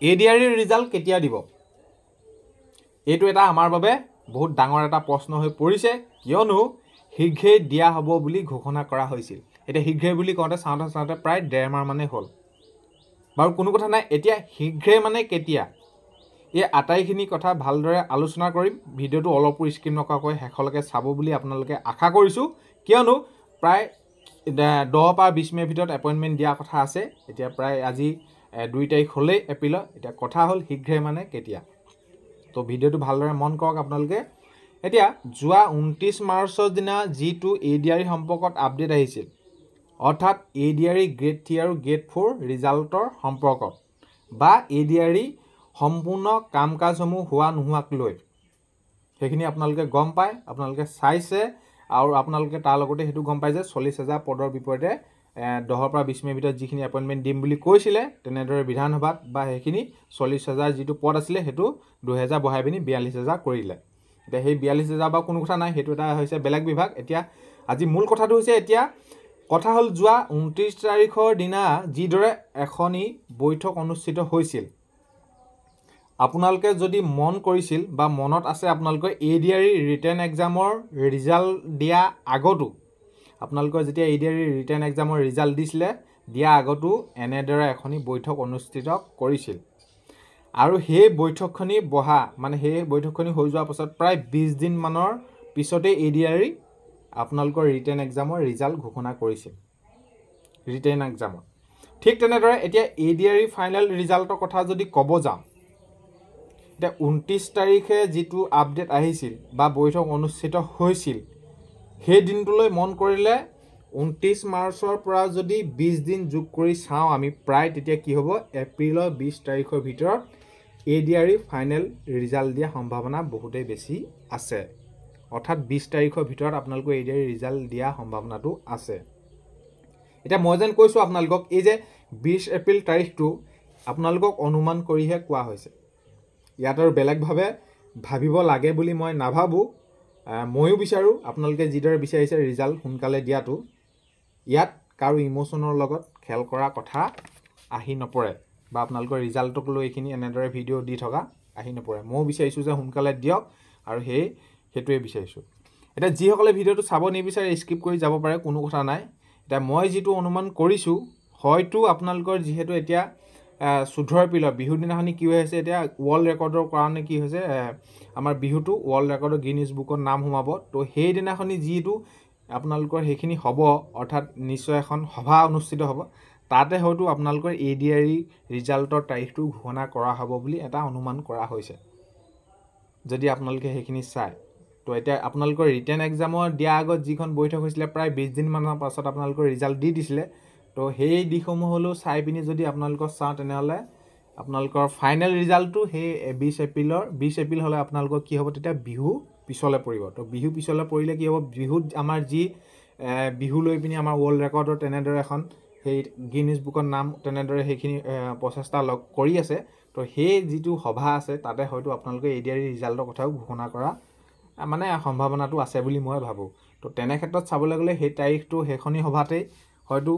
এ D R result কেতিয়া দিব এইটো এটা আমাৰ বাবে বহুত ডাঙৰ এটা প্ৰশ্ন হৈ পৰিছে কিয়নো শীঘ্ৰেই দিয়া হ'ব বুলি ঘোষণা কৰা হৈছিল এতিয়া শীঘ্ৰে বুলি কওঁতে চাওঁতে চাওঁতে প্ৰায় ডেৰমাহমানেই হ'ল বাৰু কোনো কথা নাই এতিয়া শীঘ্ৰে মানে কেতিয়া এই আটাইখিনি কথা ভালদৰে আলোচনা কৰিম ভিডিঅ'টো অলপো স্কিন নকৰাকৈ শেষলৈকে চাব বুলি আপোনালোকে আশা কৰিছোঁ কিয়নো প্ৰায় দহ পৰা বিছ মিনিটৰ ভিতৰত এপইণ্টমেণ্ট দিয়াৰ কথা আছে এতিয়া প্ৰায় আজি দুই তাৰিখ হ'লেই এপ্ৰিলত এতিয়া কথা হ'ল শীঘ্ৰে মানে কেতিয়া তো ভিডিঅ'টো ভালদৰে মন কৰক আপোনালোকে এতিয়া যোৱা ঊনত্ৰিছ মাৰ্চৰ দিনা যিটো এ ডি আৰ সম্পৰ্কত আপডেট আহিছিল অৰ্থাৎ A D R grade three আৰু গ্ৰেড ফ'ৰ ৰিজাল্টৰ সম্পৰ্কত বা এ ডি আৰ সম্পূৰ্ণ কাম কাজসমূহ হোৱা নোহোৱাক লৈ সেইখিনি আপোনালোকে গম পায় আপোনালোকে চাইছে আৰু আপোনালোকে তাৰ লগতে সেইটো গম পায় যে চল্লিছ হাজাৰ পদৰ বিপৰীতে দহৰ পৰা বিছ মিনিটৰ ভিতৰত যিখিনি এপইণ্টমেণ্ট দিম বুলি কৈছিলে তেনেদৰে বিধানসভাত বা সেইখিনি চল্লিছ হাজাৰ যিটো পদ আছিলে সেইটো দুহেজাৰ বঢ়াই পিনি বিয়াল্লিছ হাজাৰ কৰিলে এতিয়া সেই বিয়াল্লিছ হাজাৰ বা কোনো কথা নাই সেইটো এটা হৈছে বেলেগ বিভাগ এতিয়া আজি মূল কথাটো হৈছে এতিয়া কথা হ'ল যোৱা ঊনত্ৰিছ তাৰিখৰ দিনা যিদৰে এখনি বৈঠক অনুষ্ঠিত হৈছিল আপোনালোকে যদি মন কৰিছিল বা মনত আছে আপোনালোকে এ ডি আৰ ৰিটাৰ্ণ এক্সামৰ ৰিজাল্ট দিয়া আগতো আপোনালোকৰ যেতিয়া ইডিয়াৰী ৰিটাৰ্ণ এক্সামৰ ৰিজাল্ট দিছিলে দিয়া আগতো এনেদৰে এখনি বৈঠক অনুষ্ঠিত কৰিছিল আৰু সেই বৈঠকখনি বহা মানে সেই বৈঠকখনি হৈ যোৱাৰ পাছত প্ৰায় বিছ দিনমানৰ পিছতে এ ডি আৰ আপোনালোকৰ ৰিটাৰ্ণ এক্সামৰ ৰিজাল্ট ঘোষণা কৰিছিল ৰিটাৰ্ণ এক্সামত ঠিক তেনেদৰে এতিয়া এ ডি আৰ ফাইনেল ৰিজাল্টৰ কথা যদি ক'ব যাওঁ এতিয়া ঊনত্ৰিছ তাৰিখে যিটো আপডেট আহিছিল বা বৈঠক অনুষ্ঠিত হৈছিল সেই দিনটোলৈ মন কৰিলে ঊনত্ৰিছ মাৰ্চৰ পৰা যদি বিছ দিন যোগ কৰি চাওঁ আমি প্ৰায় তেতিয়া কি হ'ব এপ্ৰিলৰ বিছ তাৰিখৰ ভিতৰত এ ডি আৰিৰ ফাইনেল ৰিজাল্ট দিয়া সম্ভাৱনা বহুতেই বেছি আছে অৰ্থাৎ বিছ তাৰিখৰ ভিতৰত আপোনালোকৰ এ ডি আৰি ৰিজাল্ট দিয়া সম্ভাৱনাটো আছে এতিয়া মই যেন কৈছোঁ আপোনালোকক এই যে বিছ এপ্ৰিল তাৰিখটো আপোনালোকক অনুমান কৰিহে কোৱা হৈছে ইয়াত আৰু বেলেগভাৱে ভাবিব লাগে বুলি মই নাভাবোঁ ময়ো বিচাৰোঁ আপোনালোকে যিদৰে বিচাৰিছে ৰিজাল্ট সোনকালে দিয়াটো ইয়াত কাৰো ইম'শ্যনৰ লগত খেল কৰা কথা আহি নপৰে বা আপোনালোকৰ ৰিজাল্টক লৈ এইখিনি এনেদৰে ভিডিঅ' দি থকা আহি নপৰে ময়ো বিচাৰিছোঁ যে সোনকালে দিয়ক আৰু সেই সেইটোৱে বিচাৰিছোঁ এতিয়া যিসকলে ভিডিঅ'টো চাব নিবিচাৰে স্কিপ কৰি যাব পাৰে কোনো কথা নাই এতিয়া মই যিটো অনুমান কৰিছোঁ হয়তো আপোনালোকৰ যিহেতু এতিয়া চৈধ্য পিলৰ বিহুৰ দিনাখনি কি হৈ আছে এতিয়া ৱৰ্ল্ড ৰেকৰ্ডৰ কাৰণে কি হৈছে আমাৰ বিহুটো ৱৰ্ল্ড ৰেকৰ্ডৰ গ্ৰীনিজ বুকত নাম সোমাব তো সেইদিনাখনি যিটো আপোনালোকৰ সেইখিনি হ'ব অৰ্থাৎ নিশ্চয় এখন সভা অনুষ্ঠিত হ'ব তাতে হয়তো আপোনালোকৰ এ ডি আই ৰিজাল্টৰ তাৰিখটো ঘোষণা কৰা হ'ব বুলি এটা অনুমান কৰা হৈছে যদি আপোনালোকে সেইখিনি চায় তো এতিয়া আপোনালোকৰ ৰিটাৰ্ণ এক্সামৰ দিয়াৰ আগত যিখন বৈঠক হৈছিলে প্ৰায় বিছ দিনমানৰ পাছত আপোনালোকৰ ৰিজাল্ট দি দিছিলে তো সেই দিশসমূহ হ'লেও চাই পিনি যদি আপোনালোকৰ চাওঁ তেনেহ'লে আপোনালোকৰ ফাইনেল ৰিজাল্টটো সেই বিছ এপ্ৰিলৰ বিছ এপ্ৰিল হ'লে আপোনালোকৰ কি হ'ব তেতিয়া বিহু পিছলৈ পৰিব তো বিহু পিছলৈ পৰিলে কি হ'ব বিহুত আমাৰ যি বিহু লৈ পিনি আমাৰ ৱৰ্ল্ড ৰেকৰ্ডৰ তেনেদৰে এখন সেই গ্ৰীণিজ বুকৰ নাম তেনেদৰে সেইখিনি প্ৰচেষ্টা লগ কৰি আছে তো সেই যিটো সভা আছে তাতে হয়তো আপোনালোকে এডিয়াৰী ৰিজাল্টৰ কথাও ঘোষণা কৰা মানে সম্ভাৱনাটো আছে বুলি মই ভাবোঁ তো তেনে ক্ষেত্ৰত চাবলৈ গ'লে সেই তাৰিখটো সেইখনি সভাতেই হয়তো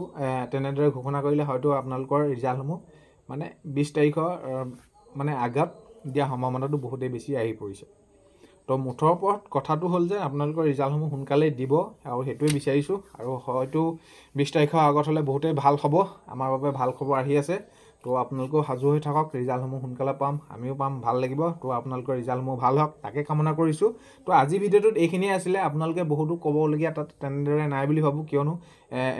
তেনেদৰে ঘোষণা কৰিলে হয়তো আপোনালোকৰ ৰিজাল্টসমূহ মানে বিছ তাৰিখৰ মানে আঘাত দিয়া সম্ভাৱনাটো বহুতেই বেছি আহি পৰিছে তো মুঠৰ ওপৰত কথাটো হ'ল যে আপোনালোকৰ ৰিজাল্টসমূহ সোনকালেই দিব আৰু সেইটোৱে বিচাৰিছোঁ আৰু হয়তো বিছ তাৰিখৰ আগত হ'লে বহুতেই ভাল হ'ব আমাৰ বাবে ভাল খবৰ আহি আছে তো আপোনালোকেও সাজু হৈ থাকক ৰিজাল্টসমূহ সোনকালে পাম আমিও পাম ভাল লাগিব তো আপোনালোকৰ ৰিজাল্টসমূহ ভাল হওক তাকে কামনা কৰিছোঁ তো আজি ভিডিঅ'টোত এইখিনিয়ে আছিলে আপোনালোকে বহুতো ক'বলগীয়া তাত তেনেদৰে নাই বুলি ভাবোঁ কিয়নো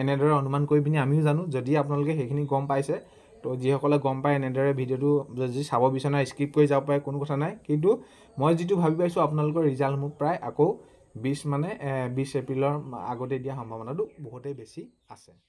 এনেদৰে অনুমান কৰি পিনি আমিও জানো যদি আপোনালোকে সেইখিনি গম পাইছে তো যিসকলে গম পায় এনেদৰে ভিডিঅ'টো যদি চাব বিচনা স্কিপ কৰি যাব পাৰে কোনো কথা নাই কিন্তু মই যিটো ভাবি পাইছোঁ আপোনালোকৰ ৰিজাল্টসমূহ প্ৰায় আকৌ বিছ মানে বিছ এপ্ৰিলৰ আগতে দিয়া সম্ভাৱনাটো বহুতেই বেছি আছে